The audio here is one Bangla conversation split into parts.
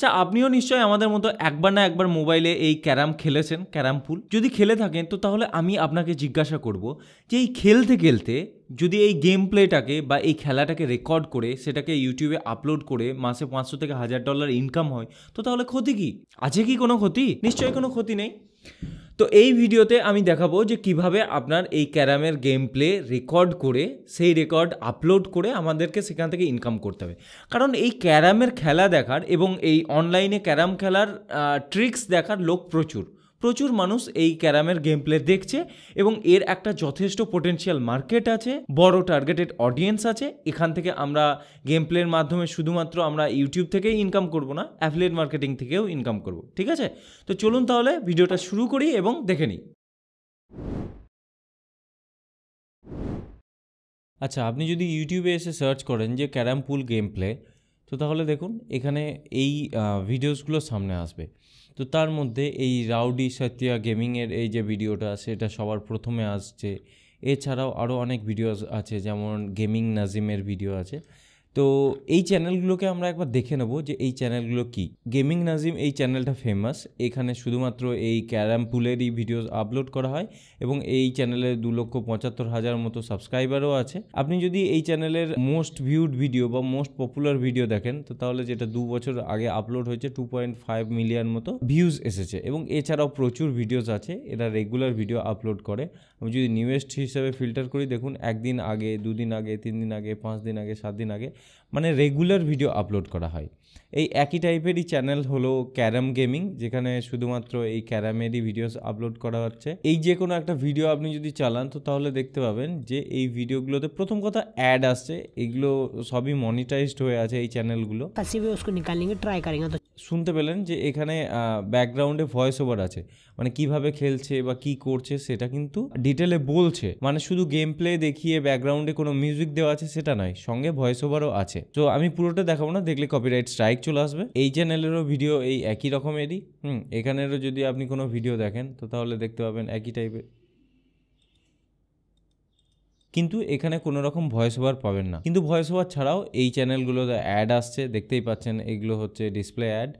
আচ্ছা আপনিও নিশ্চয়ই আমাদের মতো একবার না একবার মোবাইলে এই ক্যারাম খেলেছেন ক্যারাম পুল যদি খেলে থাকেন তো তাহলে আমি আপনাকে জিজ্ঞাসা করব যে এই খেলতে খেলতে যদি এই গেম প্লেটাকে বা এই খেলাটাকে রেকর্ড করে সেটাকে ইউটিউবে আপলোড করে মাসে পাঁচশো থেকে হাজার ডলার ইনকাম হয় তো তাহলে ক্ষতি কি আছে কি কোনো ক্ষতি নিশ্চয়ই কোনো ক্ষতি নেই তো এই ভিডিওতে আমি দেখাবো যে কিভাবে আপনার এই ক্যারামের গেম প্লে রেকর্ড করে সেই রেকর্ড আপলোড করে আমাদেরকে সেখান থেকে ইনকাম করতে হবে কারণ এই ক্যারামের খেলা দেখার এবং এই অনলাইনে ক্যারাম খেলার ট্রিক্স দেখার লোক প্রচুর প্রচুর মানুষ এই ক্যারামের গেম প্লে দেখছে এবং এর একটা যথেষ্ট পোটেন্সিয়াল মার্কেট আছে বড় টার্গেটেড অডিয়েন্স আছে এখান থেকে আমরা গেম প্লের মাধ্যমে শুধুমাত্র আমরা ইউটিউব থেকেই ইনকাম করব না অ্যাফিলিয়েট মার্কেটিং থেকেও ইনকাম করব ঠিক আছে তো চলুন তাহলে ভিডিওটা শুরু করি এবং দেখে নিই আচ্ছা আপনি যদি ইউটিউবে এসে সার্চ করেন যে ক্যারাম পুল গেম প্লে তো তাহলে দেখুন এখানে এই ভিডিওসগুলো সামনে আসবে তো তার মধ্যে এই রাউডি সাতিয়া গেমিংয়ের এই যে ভিডিওটা সেটা সবার প্রথমে আসছে এছাড়াও আরও অনেক ভিডিওস আছে যেমন গেমিং নাজিমের ভিডিও আছে তো এই চ্যানেলগুলোকে আমরা একবার দেখে নেব যে এই চ্যানেলগুলো কি গেমিং নাজিম এই চ্যানেলটা ফেমাস এখানে শুধুমাত্র এই ক্যারাম পুলেরই ভিডিওস আপলোড করা হয় এবং এই চ্যানেলের দু লক্ষ পঁচাত্তর হাজার মতো সাবস্ক্রাইবারও আছে আপনি যদি এই চ্যানেলের মোস্ট ভিউড ভিডিও বা মোস্ট পপুলার ভিডিও দেখেন তো তাহলে যেটা দু বছর আগে আপলোড হয়েছে টু পয়েন্ট ফাইভ মিলিয়ন মতো ভিউজ এসেছে এবং এছাড়াও প্রচুর ভিডিওস আছে এরা রেগুলার ভিডিও আপলোড করে আমি যদি নিউয়েস্ট হিসেবে ফিল্টার করি দেখুন একদিন আগে দুদিন আগে তিন দিন আগে পাঁচ দিন আগে সাত দিন আগে মানে রেগুলার ভিডিও আপলোড করা হয় এই একই টাইপেরই চ্যানেল হলো ক্যারাম গেমিং যেখানে শুধুমাত্র এই ক্যারামেরই ভিডিওস আপলোড করা হচ্ছে এই যে কোনো একটা ভিডিও আপনি যদি চালান তো তাহলে দেখতে পাবেন যে এই ভিডিওগুলোতে প্রথম কথা অ্যাড আসছে এগুলো সবই মনিটাইজড হয়ে আছে এই চ্যানেলগুলো ট্রাই শুনতে পেলেন যে এখানে ব্যাকগ্রাউন্ডে ভয়েস ওভার আছে মানে কিভাবে খেলছে বা কি করছে সেটা কিন্তু ডিটেলে বলছে মানে শুধু গেম প্লে দেখিয়ে ব্যাকগ্রাউন্ডে কোনো মিউজিক দেওয়া আছে সেটা নয় সঙ্গে ভয়েস ওভারও আছে তো আমি পুরোটা দেখাবো না দেখলে কপিরাইট স্ট্রাইক চলে আসবে এই চ্যানেলেরও ভিডিও এই একই রকমেরই হুম এখানেরও যদি আপনি কোনো ভিডিও দেখেন তো তাহলে দেখতে পাবেন একই টাইপের কিন্তু এখানে কোনো রকম ভয়েস ওভার পাবেন না কিন্তু ভয়েস ওভার ছাড়াও এই চ্যানেলগুলোতে অ্যাড আসছে দেখতেই পাচ্ছেন এগুলো হচ্ছে ডিসপ্লে অ্যাড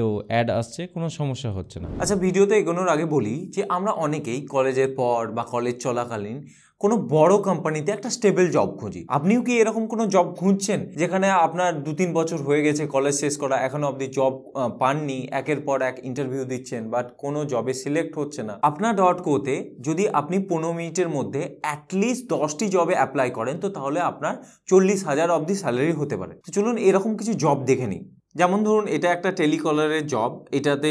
তো অ্যাড আসছে কোনো সমস্যা হচ্ছে না আচ্ছা ভিডিওতে এগোনোর আগে বলি যে আমরা অনেকেই কলেজের পর বা কলেজ চলাকালীন কোনো বড় কোম্পানিতে একটা স্টেবল জব খুঁজি আপনিও কি এরকম কোনো জব খুঁজছেন যেখানে আপনার দু তিন বছর হয়ে গেছে কলেজ শেষ করা এখনও আপনি জব পাননি একের পর এক ইন্টারভিউ দিচ্ছেন বাট কোনো জবে সিলেক্ট হচ্ছে না আপনার ডট কোতে যদি আপনি পনেরো মিনিটের মধ্যে অ্যাটলিস্ট দশটি জবে অ্যাপ্লাই করেন তো তাহলে আপনার চল্লিশ হাজার অবধি স্যালারি হতে পারে তো চলুন এরকম কিছু জব দেখে নিই যেমন ধরুন এটা একটা টেলিকলারের জব এটাতে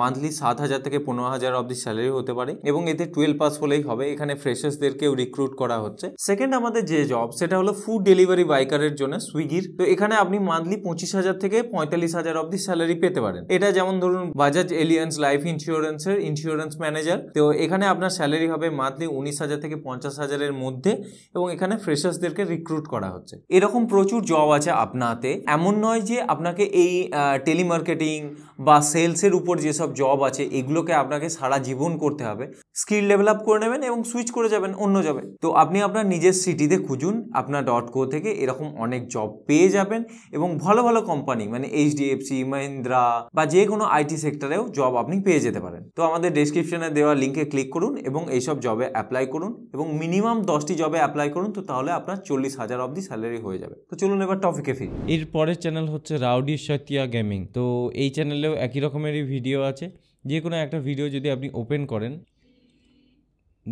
মান্থলি সাত হাজার থেকে পনেরো হাজার অবধি স্যালারি হতে পারে এবং এতে টুয়েলভ পাস হলেই হবে এখানে ফ্রেশার্সদেরকেও রিক্রুট করা হচ্ছে সেকেন্ড আমাদের যে জব সেটা হলো ফুড ডেলিভারি বাইকারের জন্য সুইগির তো এখানে আপনি মান্থলি পঁচিশ হাজার থেকে পঁয়তাল্লিশ হাজার অবধি স্যালারি পেতে পারেন এটা যেমন ধরুন বাজাজ এলিয়েন্স লাইফ ইন্স্যুরেন্সের ইন্স্যুরেন্স ম্যানেজার তো এখানে আপনার স্যালারি হবে মান্থলি উনিশ হাজার থেকে পঞ্চাশ হাজারের মধ্যে এবং এখানে ফ্রেশার্সদেরকে রিক্রুট করা হচ্ছে এরকম প্রচুর জব আছে আপনাতে এমন নয় যে আপনাকে टेलिमार्केटिंग বা সেলসের উপর যেসব জব আছে এগুলোকে আপনাকে সারা জীবন করতে হবে স্কিল ডেভেলপ করে নেবেন এবং সুইচ করে যাবেন অন্য জবে তো আপনি আপনার নিজের সিটিতে খুঁজুন আপনার ডট কো থেকে এরকম অনেক জব পেয়ে যাবেন এবং ভালো ভালো কোম্পানি মানে এইচডিএফসি মহিন্দ্রা বা যে কোনো আইটি সেক্টরেও জব আপনি পেয়ে যেতে পারেন তো আমাদের ডিসক্রিপশনে দেওয়া লিঙ্কে ক্লিক করুন এবং এইসব জবে অ্যাপ্লাই করুন এবং মিনিমাম দশটি জবে অ্যাপ্লাই করুন তো তাহলে আপনার চল্লিশ হাজার অবধি স্যালারি হয়ে যাবে তো চলুন এবার টপিকে ফিরি এর পরের চ্যানেল হচ্ছে রাউডি সতিয়া গেমিং তো এই চ্যানেলে চ্যানেলেও একই রকমেরই ভিডিও আছে যে কোনো একটা ভিডিও যদি আপনি ওপেন করেন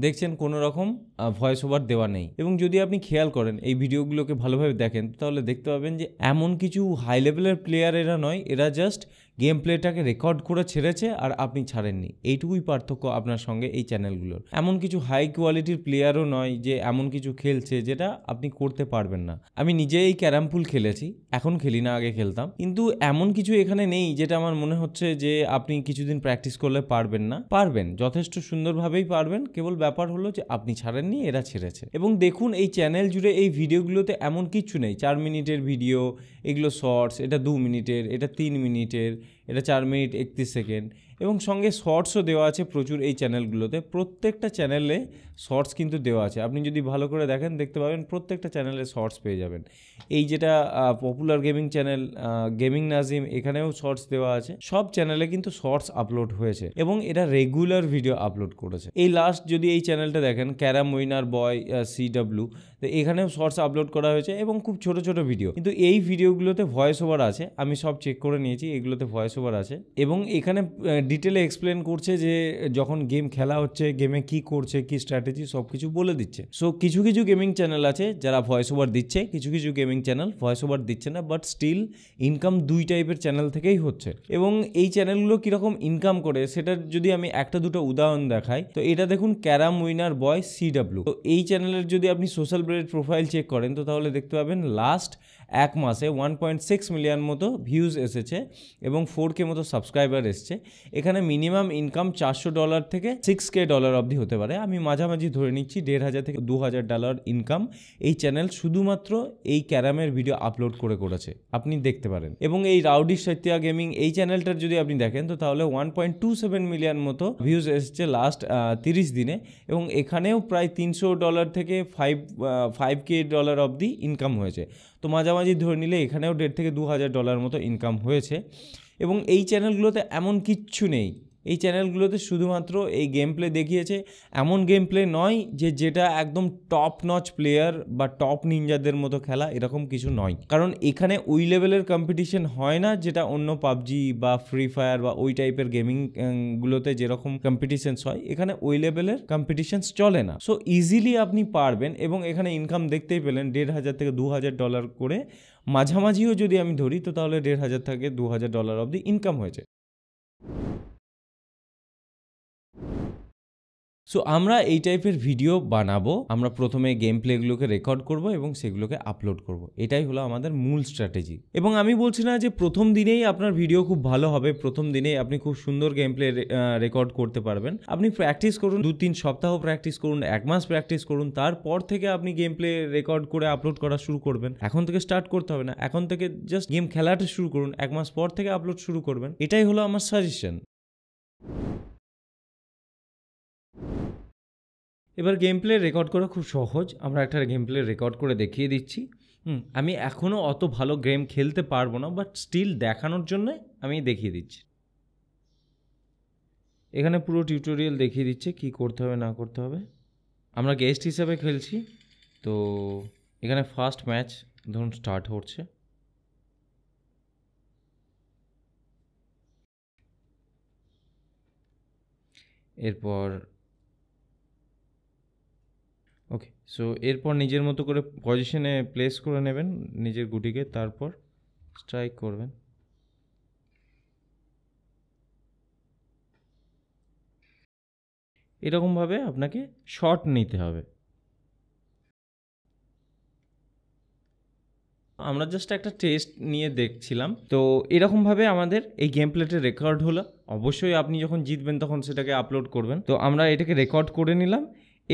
দেখছেন কোনো রকম ভয়েস ওভার দেওয়া নেই এবং যদি আপনি খেয়াল করেন এই ভিডিওগুলোকে ভালোভাবে দেখেন তাহলে দেখতে পাবেন যে এমন কিছু হাই লেভেলের প্লেয়ার এরা নয় এরা জাস্ট গেম প্লেটাকে রেকর্ড করে ছেড়েছে আর আপনি ছাড়েননি এইটুকুই পার্থক্য আপনার সঙ্গে এই চ্যানেলগুলোর এমন কিছু হাই কোয়ালিটির প্লেয়ারও নয় যে এমন কিছু খেলছে যেটা আপনি করতে পারবেন না আমি নিজে এই ক্যারাম পুল খেলেছি এখন খেলি না আগে খেলতাম কিন্তু এমন কিছু এখানে নেই যেটা আমার মনে হচ্ছে যে আপনি কিছুদিন প্র্যাকটিস করলে পারবেন না পারবেন যথেষ্ট সুন্দরভাবেই পারবেন কেবল ব্যাপার হলো যে আপনি ছাড়েননি এরা ছেড়েছে এবং দেখুন এই চ্যানেল জুড়ে এই ভিডিওগুলোতে এমন কিছু নেই চার মিনিটের ভিডিও এগুলো শর্টস এটা দু মিনিটের এটা তিন মিনিটের এটা চার মিনিট একত্রিশ সেকেন্ড এবং সঙ্গে শর্টসও দেওয়া আছে প্রচুর এই চ্যানেলগুলোতে প্রত্যেকটা চ্যানেলে শর্টস কিন্তু দেওয়া আছে আপনি যদি ভালো করে দেখেন দেখতে পাবেন প্রত্যেকটা চ্যানেলে শর্টস পেয়ে যাবেন এই যেটা popular gaming channel gaming Nazim এখানেও শর্টস দেওয়া আছে সব চ্যানেলে কিন্তু শর্টস আপলোড হয়েছে এবং এটা রেগুলার ভিডিও আপলোড করেছে এই লাস্ট যদি এই চ্যানেলটা দেখেন carrom winner boy C W তো এখানেও শর্টস আপলোড করা হয়েছে এবং খুব ছোট ছোট ভিডিও কিন্তু এই ভিডিওগুলোতে ভয়েস ওভার আছে আমি সব চেক করে নিয়েছি এগুলোতে ভয়েস ওভার আছে এবং এখানে ডিটেলে এক্সপ্লেন করছে যে যখন গেম খেলা হচ্ছে গেমে কি করছে কি স্ট্র্যাটেজি স্ট্র্যাটেজি সব কিছু বলে দিচ্ছে সো কিছু কিছু গেমিং চ্যানেল আছে যারা ভয়েস ওভার দিচ্ছে কিছু কিছু গেমিং চ্যানেল ভয়েস ওভার দিচ্ছে না বাট স্টিল ইনকাম দুই টাইপের চ্যানেল থেকেই হচ্ছে এবং এই চ্যানেলগুলো কীরকম ইনকাম করে সেটার যদি আমি একটা দুটো উদাহরণ দেখাই তো এটা দেখুন ক্যারাম উইনার বয় সিডাব্লিউ তো এই চ্যানেলের যদি আপনি সোশ্যাল ব্রেড প্রোফাইল চেক করেন তো তাহলে দেখতে পাবেন লাস্ট এক মাসে ওয়ান পয়েন্ট সিক্স মিলিয়ন মতো ভিউজ এসেছে এবং ফোর কে মতো সাবস্ক্রাইবার এসছে এখানে মিনিমাম ইনকাম চারশো ডলার থেকে সিক্স কে ডলার অবধি হতে পারে আমি মাঝামাঝি ধরে নিচ্ছি দেড় হাজার থেকে দু হাজার ডলার ইনকাম এই চ্যানেল শুধুমাত্র এই ক্যারামের ভিডিও আপলোড করে করেছে আপনি দেখতে পারেন এবং এই রাউডি সত্যা গেমিং এই চ্যানেলটার যদি আপনি দেখেন তো তাহলে one point two seven million মতো ভিউজ এসেছে লাস্ট তিরিশ দিনে এবং এখানেও প্রায় তিনশো ডলার থেকে ফাইভ ফাইভ কে ডলার অবধি ইনকাম হয়েছে তো মাঝামাঝি ধরে নিলে এখানেও দেড় থেকে দু হাজার ডলার মতো ইনকাম হয়েছে এবং এই চ্যানেলগুলোতে এমন কিচ্ছু নেই এই চ্যানেলগুলোতে শুধুমাত্র এই গেম প্লে দেখিয়েছে এমন গেম প্লে নয় যে যেটা একদম টপ নচ প্লেয়ার বা টপ নিনজাদের মতো খেলা এরকম কিছু নয় কারণ এখানে ওই লেভেলের কম্পিটিশন হয় না যেটা অন্য পাবজি বা ফ্রি ফায়ার বা ওই টাইপের গেমিং গুলোতে যেরকম কম্পিটিশনস হয় এখানে ওই লেভেলের কম্পিটিশনস চলে না সো ইজিলি আপনি পারবেন এবং এখানে ইনকাম দেখতেই পেলেন দেড় হাজার থেকে দু হাজার ডলার করে মাঝামাঝিও যদি আমি ধরি তো তাহলে দেড় হাজার থেকে দু হাজার ডলার অবধি ইনকাম হয়েছে সো আমরা এই টাইপের ভিডিও বানাবো আমরা প্রথমে গেম প্লেগুলোকে রেকর্ড করব এবং সেগুলোকে আপলোড করব। এটাই হলো আমাদের মূল স্ট্র্যাটেজি এবং আমি বলছি না যে প্রথম দিনেই আপনার ভিডিও খুব ভালো হবে প্রথম দিনেই আপনি খুব সুন্দর গেম প্লে রেকর্ড করতে পারবেন আপনি প্র্যাকটিস করুন দু তিন সপ্তাহ প্র্যাকটিস করুন এক মাস প্র্যাকটিস করুন তারপর থেকে আপনি গেম প্লে রেকর্ড করে আপলোড করা শুরু করবেন এখন থেকে স্টার্ট করতে হবে না এখন থেকে জাস্ট গেম খেলাটা শুরু করুন এক মাস পর থেকে আপলোড শুরু করবেন এটাই হলো আমার সাজেশন এবার গেম প্লে রেকর্ড করা খুব সহজ আমরা একটা গেম প্লে রেকর্ড করে দেখিয়ে দিচ্ছি আমি এখনও অত ভালো গেম খেলতে পারবো না বাট স্টিল দেখানোর জন্য আমি দেখিয়ে দিচ্ছি এখানে পুরো টিউটোরিয়াল দেখিয়ে দিচ্ছে কি করতে হবে না করতে হবে আমরা গেস্ট হিসাবে খেলছি তো এখানে ফার্স্ট ম্যাচ ধরুন স্টার্ট হচ্ছে এরপর সো এরপর নিজের মতো করে পজিশনে প্লেস করে নেবেন নিজের গুটিকে তারপর স্ট্রাইক করবেন এরকমভাবে আপনাকে শট নিতে হবে আমরা জাস্ট একটা টেস্ট নিয়ে দেখছিলাম তো এরকমভাবে আমাদের এই গেম প্লেটে রেকর্ড হলো অবশ্যই আপনি যখন জিতবেন তখন সেটাকে আপলোড করবেন তো আমরা এটাকে রেকর্ড করে নিলাম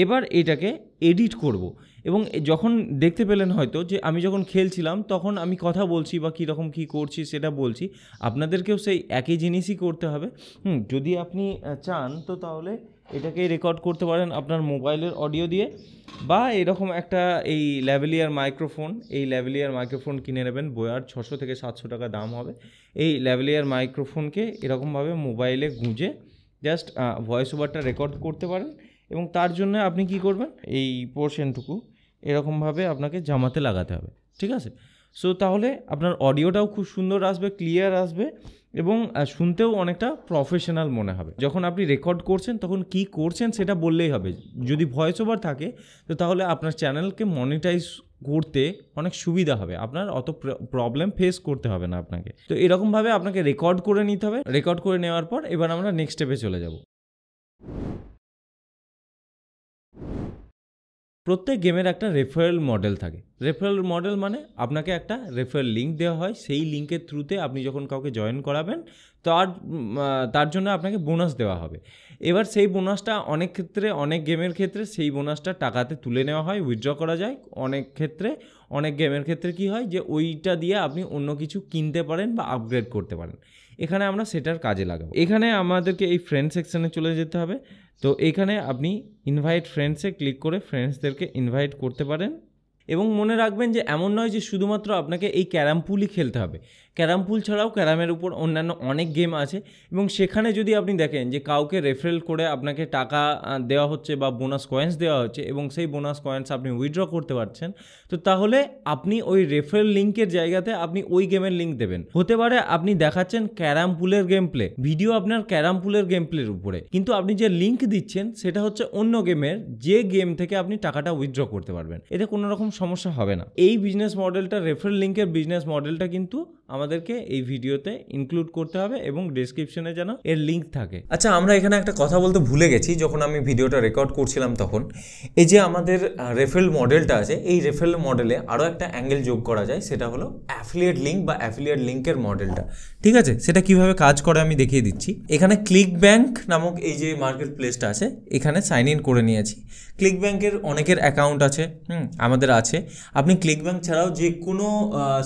এবার এটাকে এডিট করব এবং যখন দেখতে পেলেন হয়তো যে আমি যখন খেলছিলাম তখন আমি কথা বলছি বা কীরকম কী করছি সেটা বলছি আপনাদেরকেও সেই একই জিনিসই করতে হবে হুম যদি আপনি চান তো তাহলে এটাকে রেকর্ড করতে পারেন আপনার মোবাইলের অডিও দিয়ে বা এরকম একটা এই ল্যাভেলিয়ার মাইক্রোফোন এই ল্যাভেলিয়ার মাইক্রোফোন কিনে নেবেন বয়ার ছশো থেকে সাতশো টাকা দাম হবে এই ল্যাভেলিয়ার মাইক্রোফোনকে এরকমভাবে মোবাইলে গুঁজে জাস্ট ভয়েস ওভারটা রেকর্ড করতে পারেন এবং তার জন্য আপনি কি করবেন এই পোর্শনটুকু এরকমভাবে আপনাকে জামাতে লাগাতে হবে ঠিক আছে সো তাহলে আপনার অডিওটাও খুব সুন্দর আসবে ক্লিয়ার আসবে এবং শুনতেও অনেকটা প্রফেশনাল মনে হবে যখন আপনি রেকর্ড করছেন তখন কি করছেন সেটা বললেই হবে যদি ভয়েস ওভার থাকে তো তাহলে আপনার চ্যানেলকে মনিটাইজ করতে অনেক সুবিধা হবে আপনার অত প্রবলেম ফেস করতে হবে না আপনাকে তো এরকমভাবে আপনাকে রেকর্ড করে নিতে হবে রেকর্ড করে নেওয়ার পর এবার আমরা নেক্সট স্টেপে চলে যাব প্রত্যেক গেমের একটা রেফারেল মডেল থাকে রেফারেল মডেল মানে আপনাকে একটা রেফারেল লিঙ্ক দেওয়া হয় সেই লিঙ্কের থ্রুতে আপনি যখন কাউকে জয়েন করাবেন তার তার জন্য আপনাকে বোনাস দেওয়া হবে এবার সেই বোনাসটা অনেক ক্ষেত্রে অনেক গেমের ক্ষেত্রে সেই বোনাসটা টাকাতে তুলে নেওয়া হয় উইথড্র করা যায় অনেক ক্ষেত্রে অনেক গেমের ক্ষেত্রে কি হয় যে ওইটা দিয়ে আপনি অন্য কিছু কিনতে পারেন বা আপগ্রেড করতে পারেন এখানে আমরা সেটার কাজে লাগাবো এখানে আমাদেরকে এই ফ্রেন্ড সেকশানে চলে যেতে হবে তো এখানে আপনি ইনভাইট ফ্রেন্ডসে ক্লিক করে ফ্রেন্ডসদেরকে ইনভাইট করতে পারেন এবং মনে রাখবেন যে এমন নয় যে শুধুমাত্র আপনাকে এই ক্যারাম পুলই খেলতে হবে ক্যারাম পুল ছাড়াও ক্যারামের উপর অন্যান্য অনেক গেম আছে এবং সেখানে যদি আপনি দেখেন যে কাউকে রেফারেল করে আপনাকে টাকা দেওয়া হচ্ছে বা বোনাস কয়েন্স দেওয়া হচ্ছে এবং সেই বোনাস কয়েন্স আপনি উইথড্র করতে পারছেন তো তাহলে আপনি ওই রেফারেল লিঙ্কের জায়গাতে আপনি ওই গেমের লিঙ্ক দেবেন হতে পারে আপনি দেখাচ্ছেন ক্যারাম পুলের গেম প্লে ভিডিও আপনার ক্যারাম পুলের গেম প্লের উপরে কিন্তু আপনি যে লিঙ্ক দিচ্ছেন সেটা হচ্ছে অন্য গেমের যে গেম থেকে আপনি টাকাটা উইথড্র করতে পারবেন এতে কোনো রকম সমস্যা হবে না এই বিজনেস মডেলটা রেফারেল লিঙ্কের বিজনেস মডেলটা কিন্তু আমাদেরকে এই ভিডিওতে ইনক্লুড করতে হবে এবং ডেসক্রিপশনে যেন এর লিঙ্ক থাকে আচ্ছা আমরা এখানে একটা কথা বলতে ভুলে গেছি যখন আমি ভিডিওটা রেকর্ড করছিলাম তখন এই যে আমাদের রেফেল মডেলটা আছে এই রেফেল মডেলে আরও একটা অ্যাঙ্গেল যোগ করা যায় সেটা হলো অ্যাফিলিয়েট লিঙ্ক বা অ্যাফিলিয়েট লিঙ্কের মডেলটা ঠিক আছে সেটা কিভাবে কাজ করে আমি দেখিয়ে দিচ্ছি এখানে ক্লিক ব্যাংক নামক এই যে মার্কেট প্লেসটা আছে এখানে সাইন ইন করে নিয়েছি ক্লিক ব্যাংকের অনেকের অ্যাকাউন্ট আছে হুম আমাদের আছে আপনি ক্লিক ব্যাংক ছাড়াও যে কোনো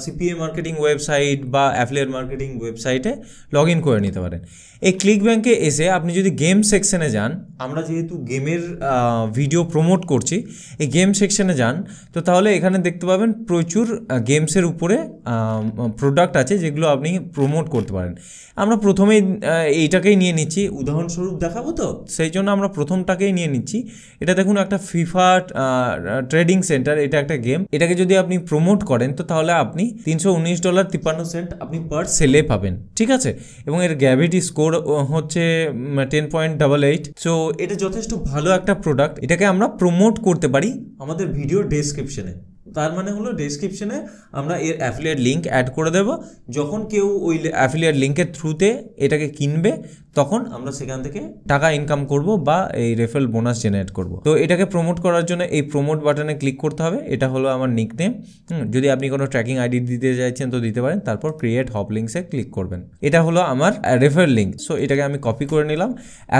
সিপিএ মার্কেটিং ওয়েবসাইট অ্যাফিলিয়েট বা অ্যাফিলিয়েট মার্কেটিং ওয়েবসাইটে লগ ইন করে নিতে পারেন এই ক্লিক ব্যাঙ্কে এসে আপনি যদি গেম সেকশনে যান আমরা যেহেতু গেমের ভিডিও প্রমোট করছি এই গেম সেকশনে যান তো তাহলে এখানে দেখতে পাবেন প্রচুর গেমসের উপরে প্রোডাক্ট আছে যেগুলো আপনি প্রমোট করতে পারেন আমরা প্রথমেই এইটাকেই নিয়ে নিচ্ছি উদাহরণস্বরূপ দেখাবো তো সেই জন্য আমরা প্রথমটাকেই নিয়ে নিচ্ছি এটা দেখুন একটা ফিফা ট্রেডিং সেন্টার এটা একটা গেম এটাকে যদি আপনি প্রমোট করেন তো তাহলে আপনি তিনশো ডলার তিপ্পান্ন বাহান্ন আপনি পার সেলে পাবেন ঠিক আছে এবং এর গ্র্যাভিটি স্কোর হচ্ছে ten point double eight so এটা যথেষ্ট ভালো একটা প্রোডাক্ট এটাকে আমরা প্রমোট করতে পারি আমাদের ভিডিও ডেসক্রিপশনে তার মানে হলো ডেসক্রিপশনে আমরা এর অ্যাফিলিয়েট লিঙ্ক অ্যাড করে দেব যখন কেউ ওই অ্যাফিলিয়েট লিঙ্কের থ্রুতে এটাকে কিনবে তখন আমরা সেখান থেকে টাকা ইনকাম করব বা এই রেফেল বোনাস জেনারেট করব তো এটাকে প্রমোট করার জন্য এই প্রমোট বাটনে ক্লিক করতে হবে এটা হলো আমার নিকনেম যদি আপনি কোনো ট্র্যাকিং আইডি দিতে চাইছেন তো দিতে পারেন তারপর ক্রিয়েট হপ লিঙ্কসে ক্লিক করবেন এটা হলো আমার রেফার লিঙ্ক সো এটাকে আমি কপি করে নিলাম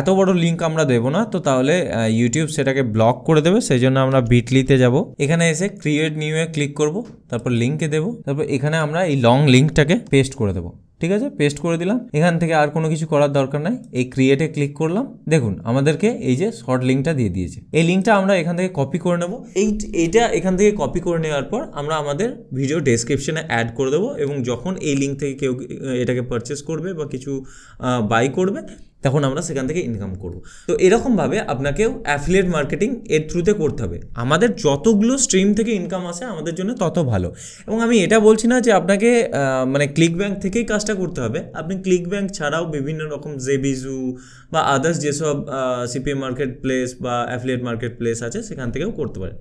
এত বড় লিঙ্ক আমরা দেবো না তো তাহলে ইউটিউব সেটাকে ব্লক করে দেবে সেই জন্য আমরা বিটলিতে যাব এখানে এসে ক্রিয়েট নিউ এ ক্লিক করব তারপর লিঙ্কে দেবো তারপর এখানে আমরা এই লং লিঙ্কটাকে পেস্ট করে দেবো ঠিক আছে পেস্ট করে দিলাম এখান থেকে আর কোনো কিছু করার দরকার নাই এই ক্রিয়েটে ক্লিক করলাম দেখুন আমাদেরকে এই যে শর্ট লিঙ্কটা দিয়ে দিয়েছে এই লিঙ্কটা আমরা এখান থেকে কপি করে নেবো এই এইটা এখান থেকে কপি করে নেওয়ার পর আমরা আমাদের ভিডিও ডেসক্রিপশনে অ্যাড করে দেবো এবং যখন এই লিঙ্ক থেকে কেউ এটাকে পারচেস করবে বা কিছু বাই করবে তখন আমরা সেখান থেকে ইনকাম করব তো এরকমভাবে আপনাকেও অ্যাফিলিয়েট মার্কেটিং এর থ্রুতে করতে হবে আমাদের যতগুলো স্ট্রিম থেকে ইনকাম আসে আমাদের জন্য তত ভালো এবং আমি এটা বলছি না যে আপনাকে মানে ক্লিক ব্যাংক থেকেই কাজটা করতে হবে আপনি ক্লিক ব্যাংক ছাড়াও বিভিন্ন রকম জেবিজু বা আদার্স যেসব সিপিএম মার্কেট প্লেস বা অ্যাফিলিয়েট মার্কেট প্লেস আছে সেখান থেকেও করতে পারেন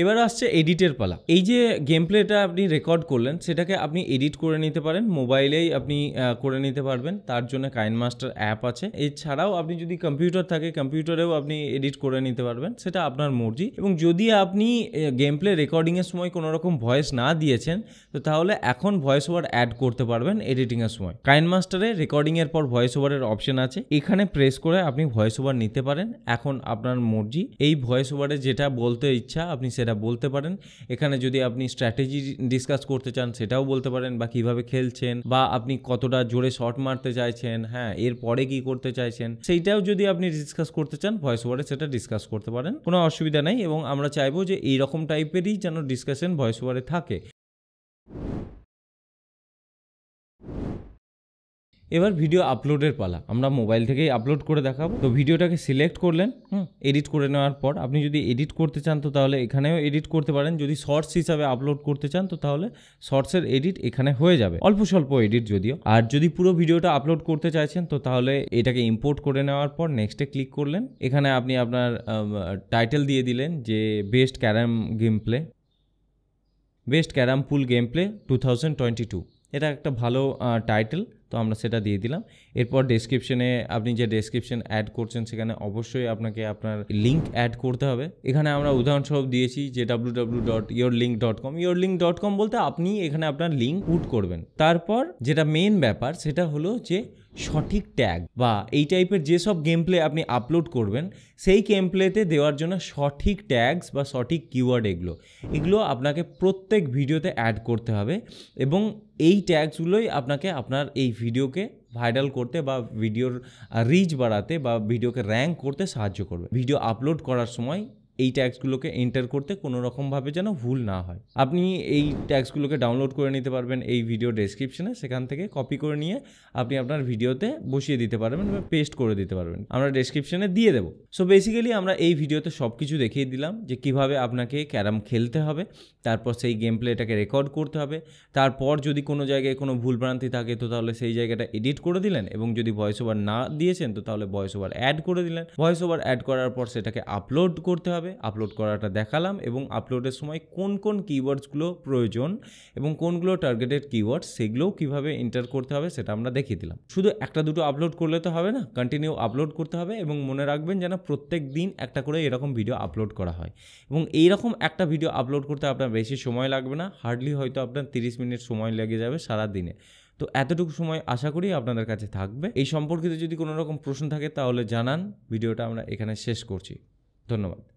এবার আসছে এডিটের পালা এই যে গেম প্লেটা আপনি রেকর্ড করলেন সেটাকে আপনি এডিট করে নিতে পারেন মোবাইলেই আপনি করে নিতে পারবেন তার জন্য কাইন মাস্টার অ্যাপ আছে এছাড়াও আপনি যদি কম্পিউটার থাকে কম্পিউটারেও আপনি এডিট করে নিতে পারবেন সেটা আপনার মর্জি এবং যদি আপনি গেম প্লে রেকর্ডিংয়ের সময় কোনো রকম ভয়েস না দিয়েছেন তো তাহলে এখন ভয়েস ওভার অ্যাড করতে পারবেন এডিটিংয়ের সময় কাইন মাস্টারে রেকর্ডিংয়ের পর ভয়েস ওভারের অপশন আছে এখানে প্রেস করে আপনি ভয়েস ওভার নিতে পারেন এখন আপনার মর্জি এই ভয়েস ওভারে যেটা বলতে ইচ্ছা আপনি সেটা সেটা বলতে পারেন এখানে যদি আপনি স্ট্র্যাটেজি ডিসকাস করতে চান সেটাও বলতে পারেন বা কিভাবে খেলছেন বা আপনি কতটা জোরে শট মারতে চাইছেন হ্যাঁ এর পরে কি করতে চাইছেন সেইটাও যদি আপনি ডিসকাস করতে চান ভয়েস ওভারে সেটা ডিসকাস করতে পারেন কোনো অসুবিধা নাই এবং আমরা চাইবো যে এইরকম টাইপেরই যেন ডিসকাশন ভয়েস ওভারে থাকে এবার ভিডিও আপলোডের পালা আমরা মোবাইল থেকেই আপলোড করে দেখাবো তো ভিডিওটাকে সিলেক্ট করলেন এডিট করে নেওয়ার পর আপনি যদি এডিট করতে চান তো তাহলে এখানেও এডিট করতে পারেন যদি শর্টস হিসাবে আপলোড করতে চান তো তাহলে শর্টসের এডিট এখানে হয়ে যাবে অল্প স্বল্প এডিট যদিও আর যদি পুরো ভিডিওটা আপলোড করতে চাইছেন তো তাহলে এটাকে ইম্পোর্ট করে নেওয়ার পর নেক্সটে ক্লিক করলেন এখানে আপনি আপনার টাইটেল দিয়ে দিলেন যে best carrom game play best carrom pool game play two twenty two এটা একটা ভালো টাইটেল তো আমরা সেটা দিয়ে দিলাম এরপর ডেসক্রিপশনে আপনি যে ডেসক্রিপশন অ্যাড করছেন সেখানে অবশ্যই আপনাকে আপনার লিঙ্ক অ্যাড করতে হবে এখানে আমরা উদাহরণস্বরূপ দিয়েছি যে W W dot your link dot com your link dot com বলতে আপনি এখানে আপনার লিঙ্ক পুট করবেন তারপর যেটা মেন ব্যাপার সেটা হলো যে সঠিক ট্যাগ বা এই টাইপের যেসব গেম প্লে আপনি আপলোড করবেন সেই গেম প্লেতে দেওয়ার জন্য সঠিক ট্যাগস বা সঠিক কিওয়ার্ড এগুলো এগুলো আপনাকে প্রত্যেক ভিডিওতে অ্যাড করতে হবে এবং এই ট্যাগসগুলোই আপনাকে আপনার এই ভিডিওকে ভাইরাল করতে বা ভিডিওর রিচ বাড়াতে বা ভিডিওকে র্যাঙ্ক করতে সাহায্য করবে ভিডিও আপলোড করার সময় এই ট্যাক্সগুলোকে এন্টার করতে কোনো রকমভাবে যেন ভুল না হয় আপনি এই ট্যাক্সগুলোকে ডাউনলোড করে নিতে পারবেন এই ভিডিও ডেসক্রিপশনে সেখান থেকে কপি করে নিয়ে আপনি আপনার ভিডিওতে বসিয়ে দিতে পারবেন বা পেস্ট করে দিতে পারবেন আমরা ডেসক্রিপশনে দিয়ে দেবো সো বেসিক্যালি আমরা এই ভিডিওতে সব কিছু দেখিয়ে দিলাম যে কিভাবে আপনাকে ক্যারাম খেলতে হবে তারপর সেই গেম প্লেটাকে রেকর্ড করতে হবে তারপর যদি কোনো জায়গায় কোনো ভুলভ্রান্তি থাকে তো তাহলে সেই জায়গাটা এডিট করে দিলেন এবং যদি ভয়েস ওভার না দিয়েছেন তো তাহলে ভয়েস ওভার অ্যাড করে দিলেন ভয়েস ওভার অ্যাড করার পর সেটাকে আপলোড করতে হবে হবে আপলোড করাটা দেখালাম এবং আপলোডের সময় কোন কোন কিওয়ার্ডসগুলো প্রয়োজন এবং কোনগুলো টার্গেটেড কিওয়ার্ডস সেগুলোও কীভাবে এন্টার করতে হবে সেটা আমরা দেখিয়ে দিলাম শুধু একটা দুটো আপলোড করলে তো হবে না কন্টিনিউ আপলোড করতে হবে এবং মনে রাখবেন যেন প্রত্যেক দিন একটা করে এরকম ভিডিও আপলোড করা হয় এবং এইরকম একটা ভিডিও আপলোড করতে আপনার বেশি সময় লাগবে না হার্ডলি হয়তো আপনার তিরিশ মিনিট সময় লেগে যাবে সারা দিনে তো এতটুকু সময় আশা করি আপনাদের কাছে থাকবে এই সম্পর্কিত যদি কোনো রকম প্রশ্ন থাকে তাহলে জানান ভিডিওটা আমরা এখানে শেষ করছি ধন্যবাদ